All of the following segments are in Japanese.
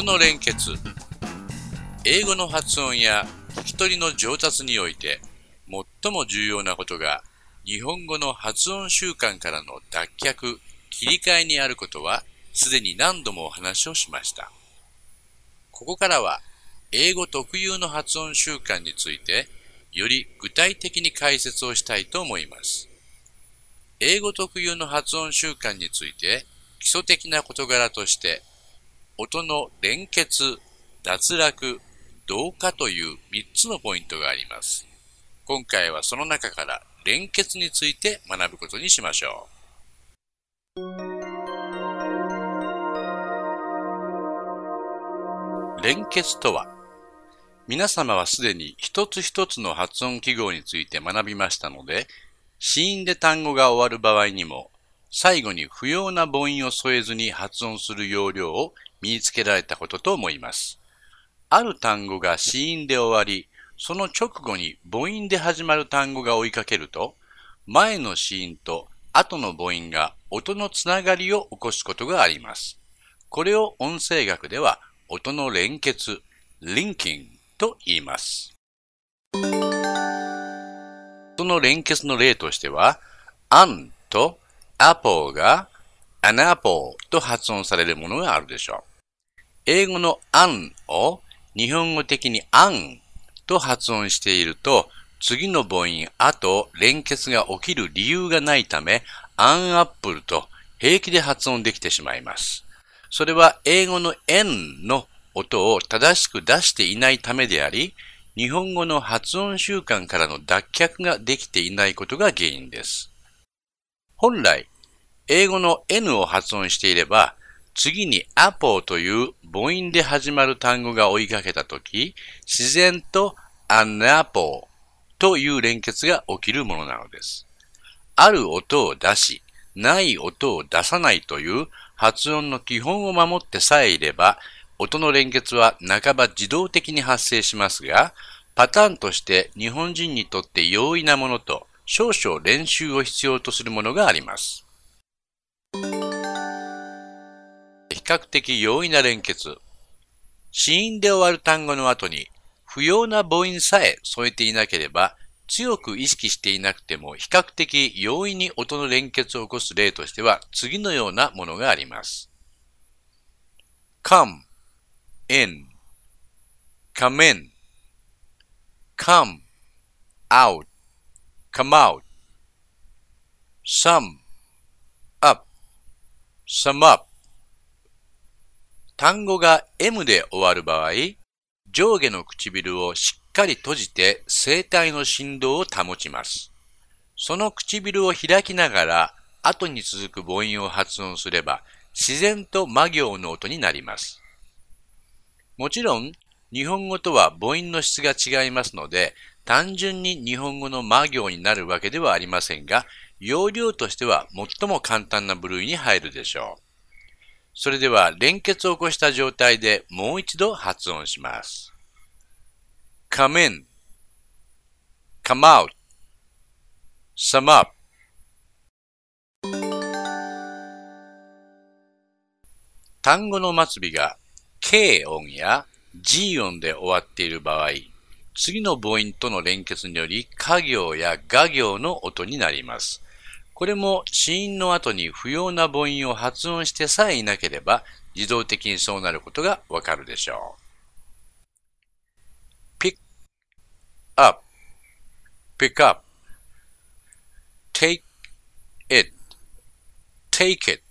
音の連結英語の発音や聞き取りの上達において最も重要なことが日本語の発音習慣からの脱却、切り替えにあることはすでに何度もお話をしました。ここからは英語特有の発音習慣についてより具体的に解説をしたいと思います。英語特有の発音習慣について基礎的な事柄として音の連結、脱落、同化という三つのポイントがあります。今回はその中から連結について学ぶことにしましょう。連結とは皆様はすでに一つ一つの発音記号について学びましたので、子音で単語が終わる場合にも、最後に不要な母音を添えずに発音する要領を身につけられたことと思います。ある単語が死因で終わり、その直後に母音で始まる単語が追いかけると、前の死因と後の母音が音のつながりを起こすことがあります。これを音声学では音の連結、リンキングと言います。その連結の例としては、アンとアポーがアナポーと発音されるものがあるでしょう。英語のアンを日本語的にアンと発音していると、次の母音、あと連結が起きる理由がないため、アンアップルと平気で発音できてしまいます。それは英語の n の音を正しく出していないためであり、日本語の発音習慣からの脱却ができていないことが原因です。本来、英語の n を発音していれば、次にアポーという母音で始まる単語が追いかけたとき、自然とアナポーという連結が起きるものなのです。ある音を出し、ない音を出さないという発音の基本を守ってさえいれば、音の連結は半ば自動的に発生しますが、パターンとして日本人にとって容易なものと少々練習を必要とするものがあります。較的容易な連結。死因で終わる単語の後に、不要な母音さえ添えていなければ、強く意識していなくても比較的容易に音の連結を起こす例としては、次のようなものがあります。come, in, come in, come, out, come out, sum, up, sum up, 単語が M で終わる場合、上下の唇をしっかり閉じて声帯の振動を保ちます。その唇を開きながら後に続く母音を発音すれば自然と魔行の音になります。もちろん日本語とは母音の質が違いますので単純に日本語の魔行になるわけではありませんが容量としては最も簡単な部類に入るでしょう。それでは連結を起こした状態でもう一度発音します。come in, come out, sum up. 単語の末尾が K 音や G 音で終わっている場合、次の母音との連結により、家行や画行の音になります。これも子音の後に不要な母音を発音してさえいなければ自動的にそうなることがわかるでしょう。pick up, pick up, take it, take it,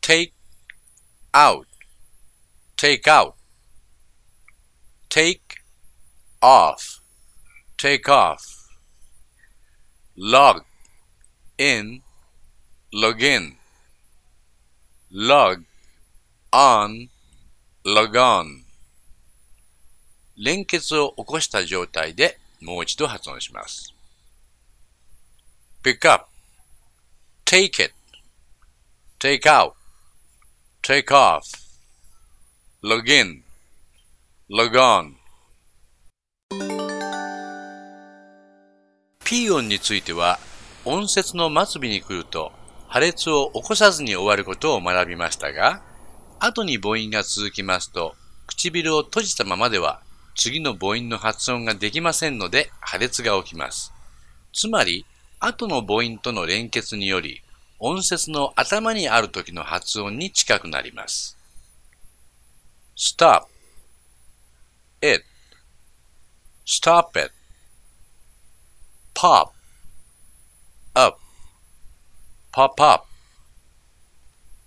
take out, take out, take off, take off, log, in, log in, log on, log on 連結を起こした状態でもう一度発音します。pick up, take it, take out, take off, log in, log on P 音については音節の末尾に来ると破裂を起こさずに終わることを学びましたが、後に母音が続きますと、唇を閉じたままでは次の母音の発音ができませんので破裂が起きます。つまり、後の母音との連結により、音節の頭にある時の発音に近くなります。stop, it, stop it, pop, up, pop up,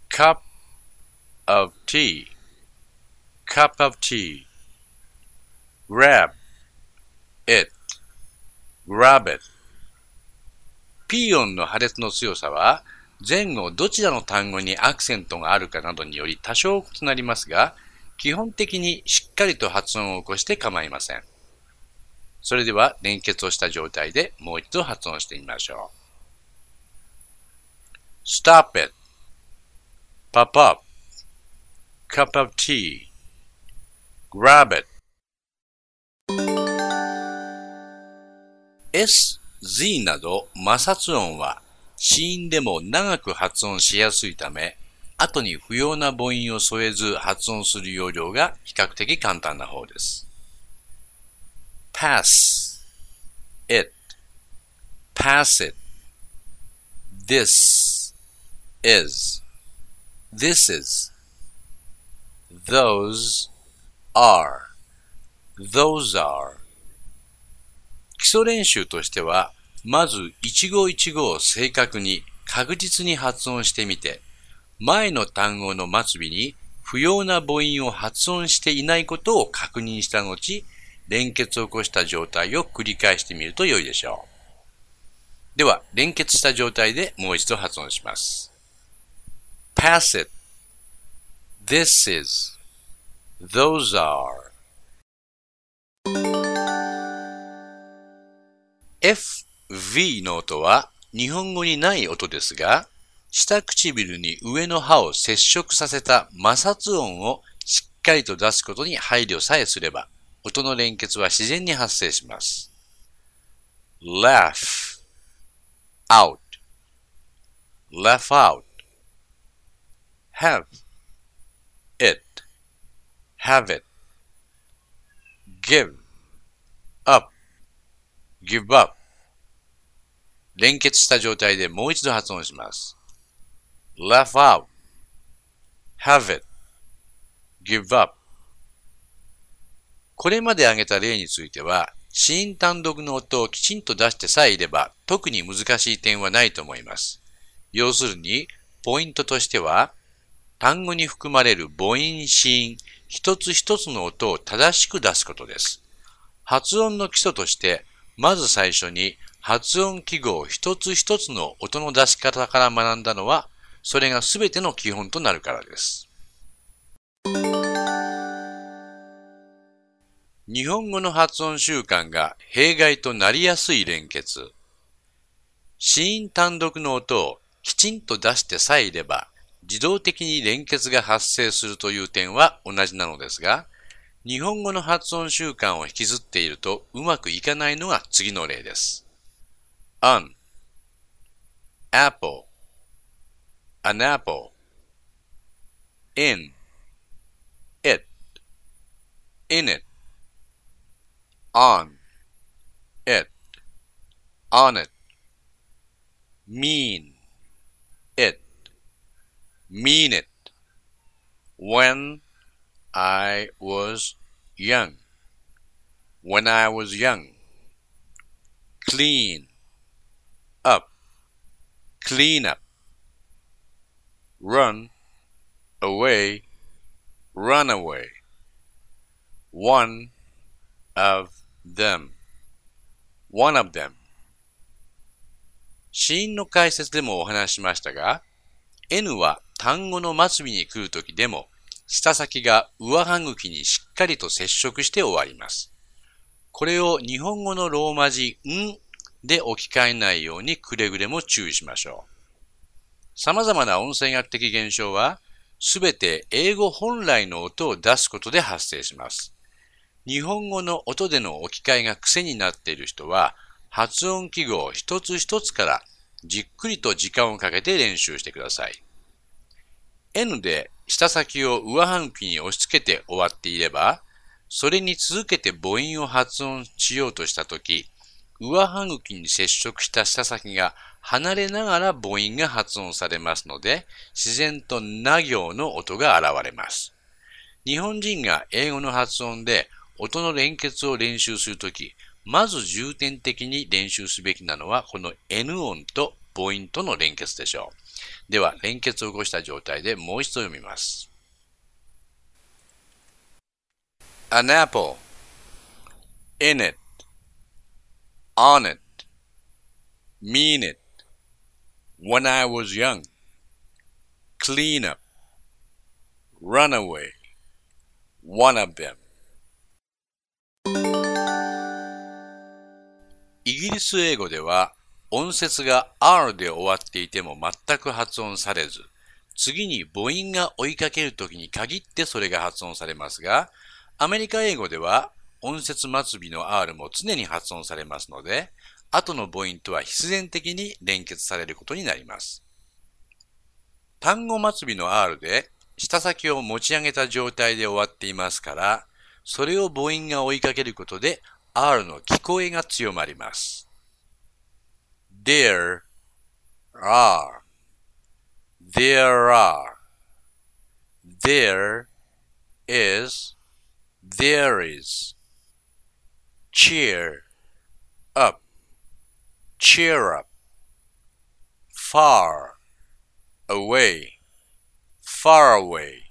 cup of tea, cup of tea, grab it, grab it. p 音の破裂の強さは前後どちらの単語にアクセントがあるかなどにより多少異なりますが、基本的にしっかりと発音を起こして構いません。それでは連結をした状態でもう一度発音してみましょう。Stop it. Pop up. Cup of tea. Grab it. S, Z など摩擦音は子音でも長く発音しやすいため、後に不要な母音を添えず発音する要領が比較的簡単な方です。pass, it, pass it, this, is, this is, those are, those are 基礎練習としては、まず一語一語を正確に確実に発音してみて、前の単語の末尾に不要な母音を発音していないことを確認した後、連結を起こした状態を繰り返してみると良いでしょう。では、連結した状態でもう一度発音します。pass it, this is, those are. F, V の音は日本語にない音ですが、下唇に上の歯を接触させた摩擦音をしっかりと出すことに配慮さえすれば、音の連結は自然に発生します。laugh, out, laugh out have it, have it, give up, give up 連結した状態でもう一度発音します。laugh out, have it, give up これまで挙げた例については、ーン単独の音をきちんと出してさえいれば、特に難しい点はないと思います。要するに、ポイントとしては、単語に含まれる母音、子音、一つ一つの音を正しく出すことです。発音の基礎として、まず最初に発音記号一つ一つの音の出し方から学んだのは、それが全ての基本となるからです。日本語の発音習慣が弊害となりやすい連結。子音単独の音をきちんと出してさえいれば、自動的に連結が発生するという点は同じなのですが、日本語の発音習慣を引きずっているとうまくいかないのが次の例です。an, apple, an apple, in, it, in it, on, it, on it, mean, mean it. When I was young. When I was young. Clean up. Clean up. Run away. Run away. One of them. One of them. 死因の解説でもお話ししましたが、N は単語の末尾に来るときでも、舌先が上歯茎にしっかりと接触して終わります。これを日本語のローマ字んで置き換えないようにくれぐれも注意しましょう。様々な音声学的現象は、すべて英語本来の音を出すことで発生します。日本語の音での置き換えが癖になっている人は、発音記号一つ一つからじっくりと時間をかけて練習してください。N で舌先を上半期に押し付けて終わっていれば、それに続けて母音を発音しようとしたとき、上半期に接触した舌先が離れながら母音が発音されますので、自然とな行の音が現れます。日本人が英語の発音で音の連結を練習するとき、まず重点的に練習すべきなのはこの N 音と母音との連結でしょう。では、連結を起こした状態でもう一度読みます。An apple, in it, on it, mean it, when I was young, clean up, run away, one of them. イギリス英語では音節が r で終わっていても全く発音されず、次に母音が追いかけるときに限ってそれが発音されますが、アメリカ英語では音節末尾の r も常に発音されますので、後の母音とは必然的に連結されることになります。単語末尾の r で舌先を持ち上げた状態で終わっていますから、それを母音が追いかけることで r の聞こえが強まります。There are. There are. There is. There is. Cheer up. Cheer up. Far away. Far away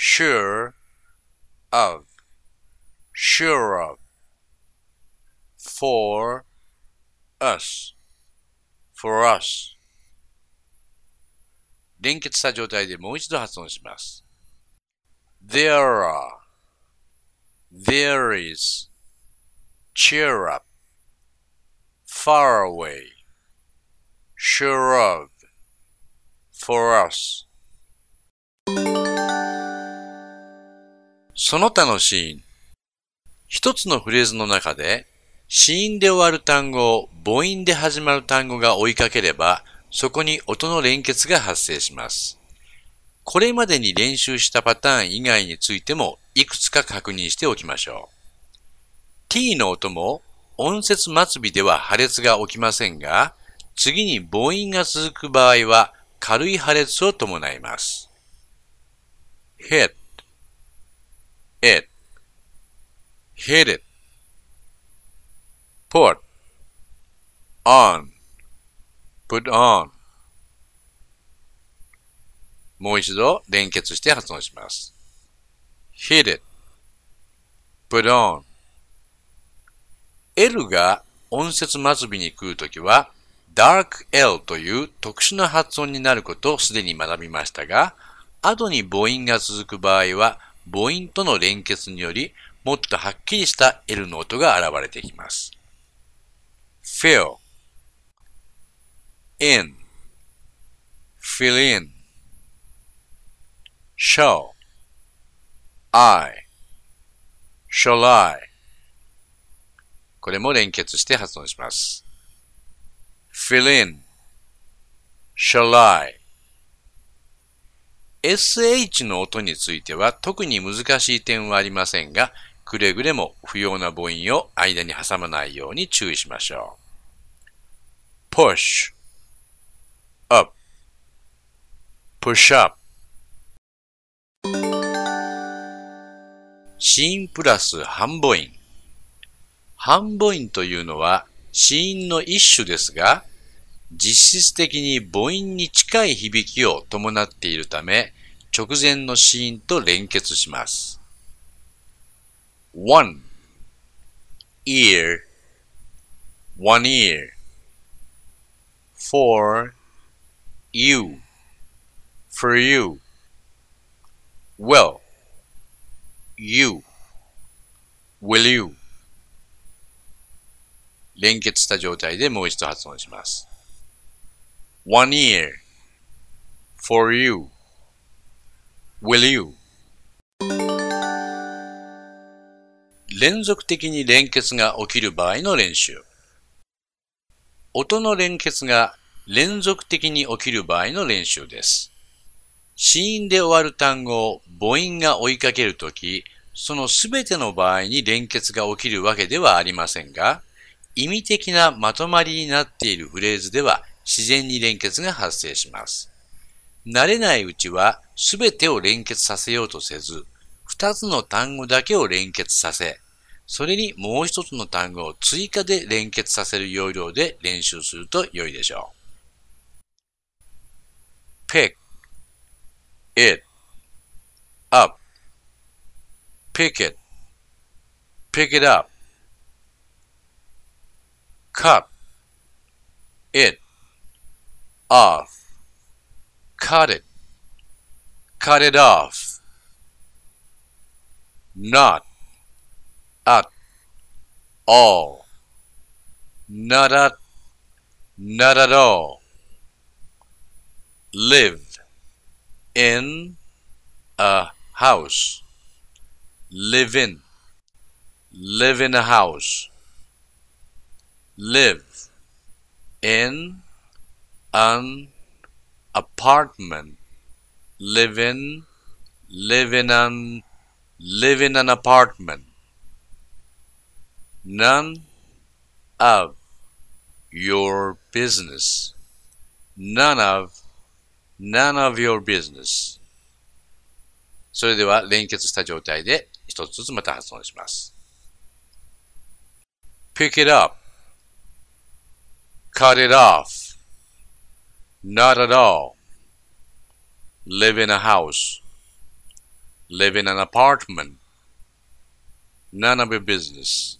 sure of, sure of, for, us, for us 連結した状態でもう一度発音します。There are, there is, cheer up, far away, sure of, for us その他のシーン一つのフレーズの中で死因で終わる単語、を母音で始まる単語が追いかければ、そこに音の連結が発生します。これまでに練習したパターン以外についても、いくつか確認しておきましょう。t の音も、音節末尾では破裂が起きませんが、次に母音が続く場合は、軽い破裂を伴います。hit, it, hit it put on put on もう一度連結して発音します。hit it put on L が音節末尾に来るときは dark L という特殊な発音になることをすでに学びましたが後に母音が続く場合は母音との連結によりもっとはっきりした L の音が現れてきます。fill in fill in shall I shall I これも連結して発音します。fill in shall I sh の音については特に難しい点はありませんが、くれぐれも不要な母音を間に挟まないように注意しましょう。push up push up ーンプラス半母音半母音というのはーンの一種ですが実質的に母音に近い響きを伴っているため直前のーンと連結します。one ear one ear for you, for you. w e l l you, will you. 連結した状態でもう一度発音します。one year, for you, will you. 連続的に連結が起きる場合の練習。音の連結が連続的に起きる場合の練習です。死因で終わる単語を母音が追いかけるとき、そのすべての場合に連結が起きるわけではありませんが、意味的なまとまりになっているフレーズでは自然に連結が発生します。慣れないうちはすべてを連結させようとせず、二つの単語だけを連結させ、それにもう一つの単語を追加で連結させる要領で練習すると良いでしょう。Pick it up. Pick it. Pick it up. Cut it off. Cut it. Cut it off. Not at all. Not at, not at all live in a house live in live in a house live in an apartment live in live in an live in an apartment none of your business none of none of your business それでは連結した状態で一つずつまた発音します。pick it up, cut it off, not at all, live in a house, live in an apartment, none of your business.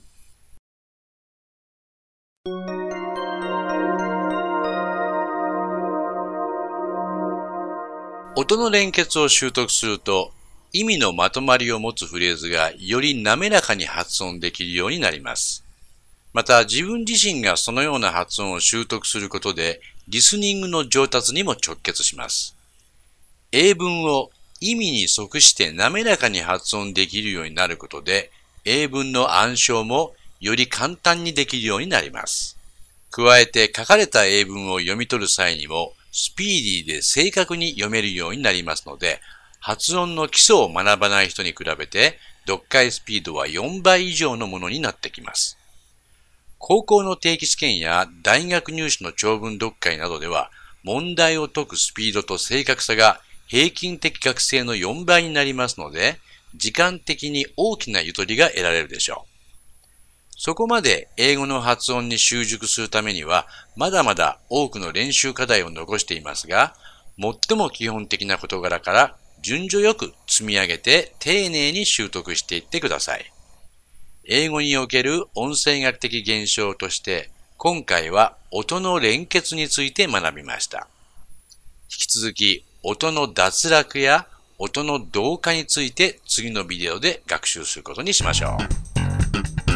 音の連結を習得すると、意味のまとまりを持つフレーズがより滑らかに発音できるようになります。また自分自身がそのような発音を習得することで、リスニングの上達にも直結します。英文を意味に即して滑らかに発音できるようになることで、英文の暗唱もより簡単にできるようになります。加えて書かれた英文を読み取る際にも、スピーディーで正確に読めるようになりますので、発音の基礎を学ばない人に比べて、読解スピードは4倍以上のものになってきます。高校の定期試験や大学入試の長文読解などでは、問題を解くスピードと正確さが平均的学生の4倍になりますので、時間的に大きなゆとりが得られるでしょう。そこまで英語の発音に習熟するためには、まだまだ多くの練習課題を残していますが、最も基本的な事柄から順序よく積み上げて丁寧に習得していってください。英語における音声学的現象として、今回は音の連結について学びました。引き続き、音の脱落や音の同化について次のビデオで学習することにしましょう。